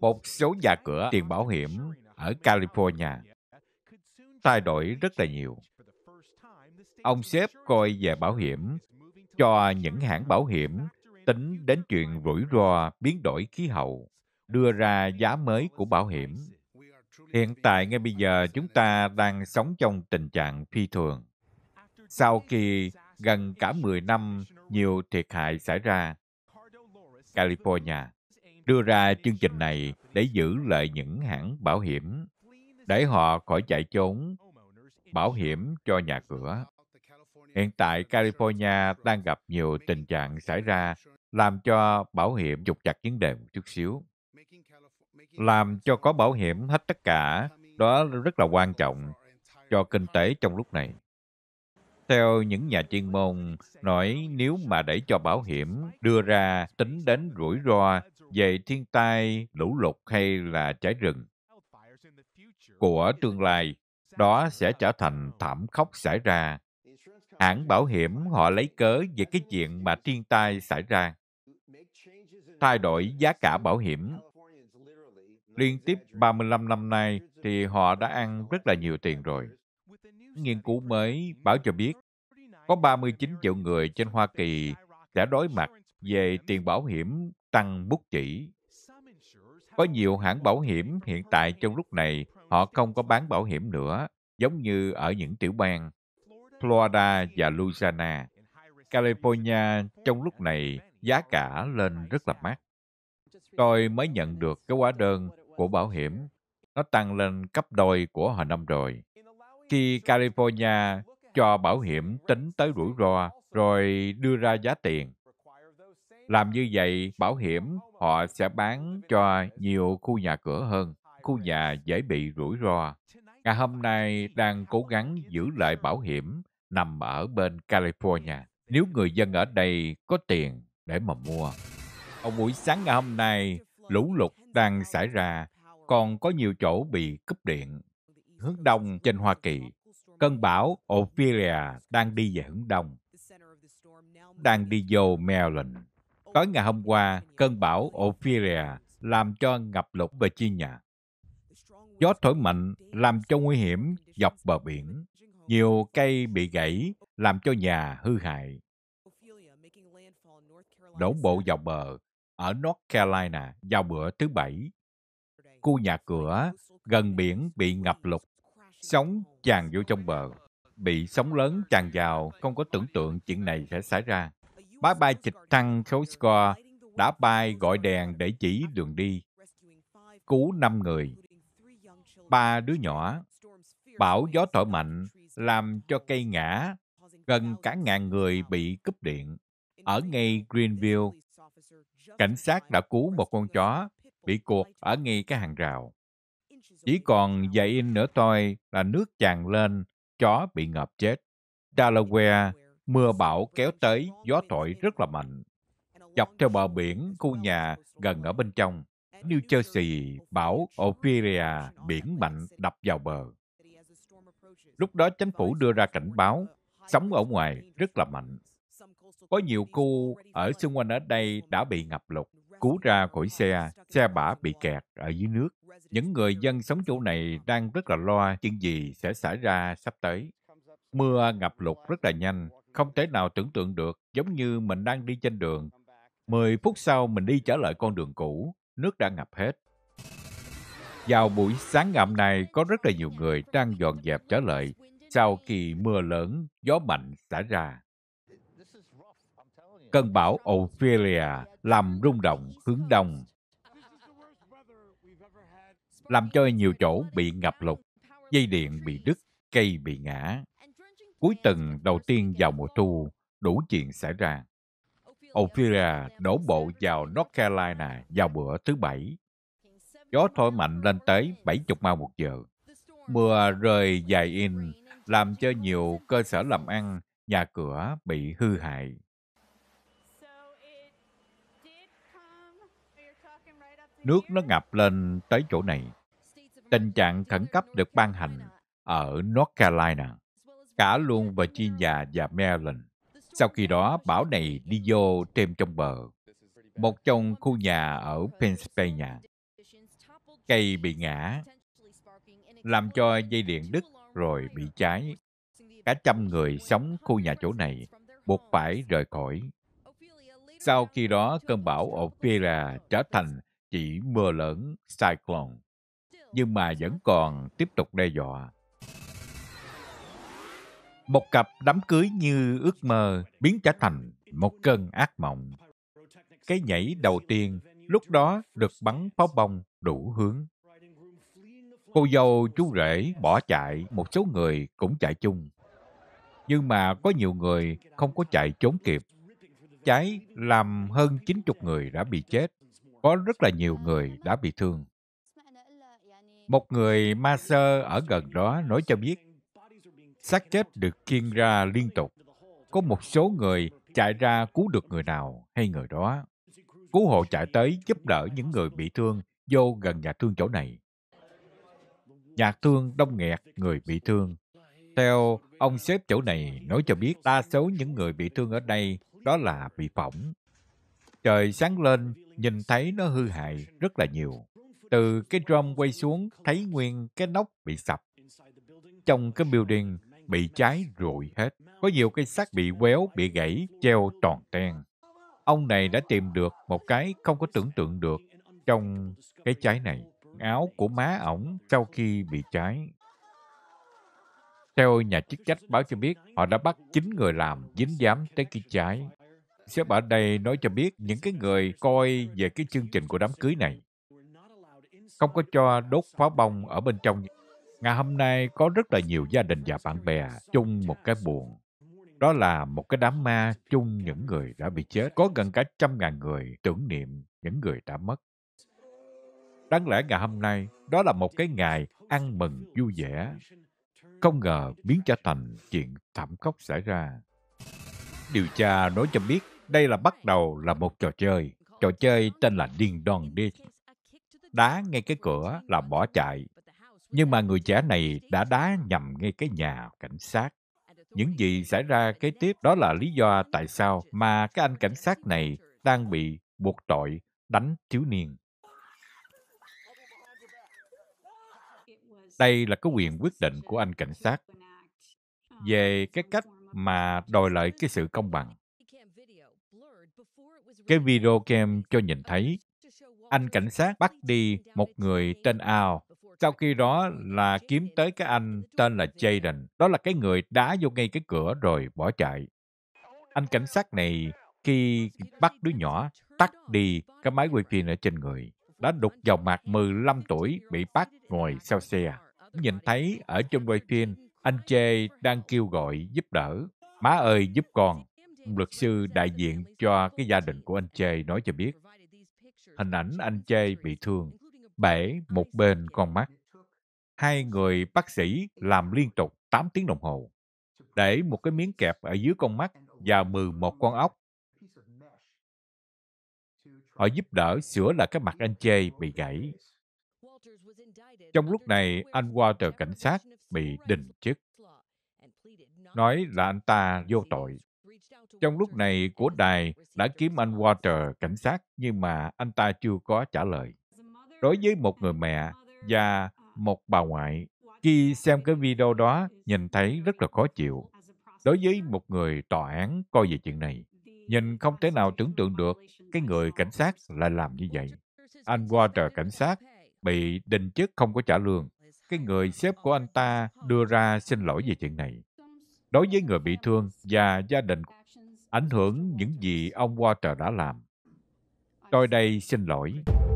Một số nhà cửa tiền bảo hiểm ở California thay đổi rất là nhiều. Ông sếp coi về bảo hiểm cho những hãng bảo hiểm tính đến chuyện rủi ro biến đổi khí hậu, đưa ra giá mới của bảo hiểm. Hiện tại ngay bây giờ chúng ta đang sống trong tình trạng phi thường. Sau khi gần cả 10 năm nhiều thiệt hại xảy ra, California đưa ra chương trình này để giữ lại những hãng bảo hiểm để họ khỏi chạy trốn bảo hiểm cho nhà cửa. Hiện tại California đang gặp nhiều tình trạng xảy ra làm cho bảo hiểm dục chặt vấn đề một chút xíu. Làm cho có bảo hiểm hết tất cả, đó rất là quan trọng cho kinh tế trong lúc này. Theo những nhà chuyên môn, nói nếu mà để cho bảo hiểm đưa ra tính đến rủi ro về thiên tai, lũ lụt hay là cháy rừng của tương lai, đó sẽ trở thành thảm khốc xảy ra. Hãng bảo hiểm họ lấy cớ về cái chuyện mà thiên tai xảy ra. Thay đổi giá cả bảo hiểm. Liên tiếp 35 năm nay thì họ đã ăn rất là nhiều tiền rồi nghiên cứu mới báo cho biết có 39 triệu người trên Hoa Kỳ đã đối mặt về tiền bảo hiểm tăng bút chỉ. Có nhiều hãng bảo hiểm hiện tại trong lúc này họ không có bán bảo hiểm nữa, giống như ở những tiểu bang Florida và Louisiana. California trong lúc này giá cả lên rất là mát. Tôi mới nhận được cái hóa đơn của bảo hiểm. Nó tăng lên cấp đôi của hồi năm rồi. Khi California cho bảo hiểm tính tới rủi ro rồi đưa ra giá tiền. Làm như vậy, bảo hiểm họ sẽ bán cho nhiều khu nhà cửa hơn, khu nhà dễ bị rủi ro. Ngày hôm nay đang cố gắng giữ lại bảo hiểm nằm ở bên California. Nếu người dân ở đây có tiền để mà mua. Ông buổi sáng ngày hôm nay, lũ lụt đang xảy ra, còn có nhiều chỗ bị cúp điện. Hướng đông trên Hoa Kỳ Cơn bão Ophelia đang đi về hướng đông, đang đi vô Maryland. Tối ngày hôm qua, cơn bão Ophelia làm cho ngập lụt chi Virginia. Gió thổi mạnh làm cho nguy hiểm dọc bờ biển. Nhiều cây bị gãy làm cho nhà hư hại. Đổ bộ vào bờ ở North Carolina vào bữa thứ Bảy. Khu nhà cửa gần biển bị ngập lụt. Sóng chàng vô trong bờ. Bị sóng lớn tràn vào, không có tưởng tượng chuyện này sẽ xảy ra. Bá bay chịch trăng khấu score đã bay gọi đèn để chỉ đường đi. Cứu năm người, ba đứa nhỏ. Bão gió thổi mạnh làm cho cây ngã, gần cả ngàn người bị cúp điện. Ở ngay Greenville, cảnh sát đã cứu một con chó bị cuột ở ngay cái hàng rào. Chỉ còn dậy in nữa thôi là nước tràn lên, chó bị ngập chết. Delaware, mưa bão kéo tới, gió thổi rất là mạnh. Dọc theo bờ biển, khu nhà gần ở bên trong, New Jersey, bão Ophelia, biển mạnh đập vào bờ. Lúc đó chính phủ đưa ra cảnh báo, sóng ở ngoài rất là mạnh. Có nhiều khu ở xung quanh ở đây đã bị ngập lụt. Cú ra khỏi xe, xe bả bị kẹt ở dưới nước. Những người dân sống chỗ này đang rất là lo chuyện gì sẽ xảy ra sắp tới. Mưa ngập lụt rất là nhanh, không thể nào tưởng tượng được, giống như mình đang đi trên đường. 10 phút sau mình đi trở lại con đường cũ, nước đã ngập hết. Vào buổi sáng ngày này có rất là nhiều người đang dọn dẹp trở lại sau khi mưa lớn, gió mạnh xảy ra cơn bão Ophelia làm rung động hướng đông, làm cho nhiều chỗ bị ngập lụt, dây điện bị đứt, cây bị ngã. Cuối tuần đầu tiên vào mùa thu, đủ chuyện xảy ra. Ophelia đổ bộ vào North Carolina vào bữa thứ Bảy. Gió thổi mạnh lên tới 70 mile một giờ. Mưa rơi dài in, làm cho nhiều cơ sở làm ăn, nhà cửa bị hư hại. nước nó ngập lên tới chỗ này. Tình trạng khẩn cấp được ban hành ở North Carolina, cả luôn Virginia và Maryland. Sau khi đó, bão này đi vô thêm trong bờ. Một trong khu nhà ở Pennsylvania, cây bị ngã, làm cho dây điện đứt rồi bị cháy. Cả trăm người sống khu nhà chỗ này buộc phải rời khỏi. Sau khi đó, cơn bão Ophelia trở thành chỉ mưa lớn cyclone, nhưng mà vẫn còn tiếp tục đe dọa. Một cặp đám cưới như ước mơ biến trở thành một cơn ác mộng. Cái nhảy đầu tiên lúc đó được bắn pháo bông đủ hướng. Cô dâu chú rể bỏ chạy, một số người cũng chạy chung. Nhưng mà có nhiều người không có chạy trốn kịp. Cháy làm hơn 90 người đã bị chết có rất là nhiều người đã bị thương. Một người ma sơ ở gần đó nói cho biết, xác chết được kiêng ra liên tục. Có một số người chạy ra cứu được người nào hay người đó. Cứu hộ chạy tới giúp đỡ những người bị thương vô gần nhà thương chỗ này. Nhà thương đông nghẹt người bị thương. Theo ông sếp chỗ này nói cho biết, đa số những người bị thương ở đây đó là bị phỏng, Trời sáng lên, nhìn thấy nó hư hại rất là nhiều. Từ cái drum quay xuống, thấy nguyên cái nóc bị sập. Trong cái building bị cháy rụi hết. Có nhiều cây sắt bị quéo, bị gãy, treo tròn ten. Ông này đã tìm được một cái không có tưởng tượng được trong cái cháy này. Áo của má ổng sau khi bị cháy. Theo nhà chức trách báo cho biết, họ đã bắt chín người làm dính dám tới cái cháy. Sếp ở đây nói cho biết những cái người coi về cái chương trình của đám cưới này không có cho đốt pháo bông ở bên trong. Ngày hôm nay có rất là nhiều gia đình và bạn bè chung một cái buồn. Đó là một cái đám ma chung những người đã bị chết. Có gần cả trăm ngàn người tưởng niệm những người đã mất. Đáng lẽ ngày hôm nay, đó là một cái ngày ăn mừng vui vẻ. Không ngờ biến trở thành chuyện thảm khốc xảy ra. Điều tra nói cho biết đây là bắt đầu là một trò chơi. Trò chơi tên là Điên Đòn Đi. Đá ngay cái cửa là bỏ chạy. Nhưng mà người trẻ này đã đá nhầm ngay cái nhà cảnh sát. Những gì xảy ra kế tiếp đó là lý do tại sao mà cái anh cảnh sát này đang bị buộc tội đánh thiếu niên. Đây là cái quyền quyết định của anh cảnh sát về cái cách mà đòi lại cái sự công bằng. Cái video game cho nhìn uh, thấy anh cảnh sát bắt đi một người tên Al. Sau khi đó là kiếm tới cái anh tên là Jaden. Đó là cái người đá vô ngay cái cửa rồi bỏ chạy. Anh cảnh sát này khi bắt đứa nhỏ tắt đi cái máy quay phim ở trên người. Đã đục vào mặt 15 tuổi bị bắt ngồi sau xe. Nhìn thấy ở trong quay phim anh Jay đang kêu gọi giúp đỡ. Má ơi giúp con luật sư đại diện cho cái gia đình của anh Chê nói cho biết, hình ảnh anh Chê bị thương, bể một bên con mắt. Hai người bác sĩ làm liên tục 8 tiếng đồng hồ, để một cái miếng kẹp ở dưới con mắt và 11 con ốc. Họ giúp đỡ sửa lại cái mặt anh Chê bị gãy. Trong lúc này, anh Walter cảnh sát bị đình chức nói là anh ta vô tội trong lúc này, của đài đã kiếm anh Walter cảnh sát nhưng mà anh ta chưa có trả lời. Đối với một người mẹ và một bà ngoại, khi xem cái video đó nhìn thấy rất là khó chịu. Đối với một người tòa án coi về chuyện này, nhìn không thể nào tưởng tượng được cái người cảnh sát lại làm như vậy. Anh Walter cảnh sát bị đình chức không có trả lương. Cái người sếp của anh ta đưa ra xin lỗi về chuyện này. Đối với người bị thương và gia đình ảnh hưởng những gì ông Walter đã làm. Tôi đây xin lỗi.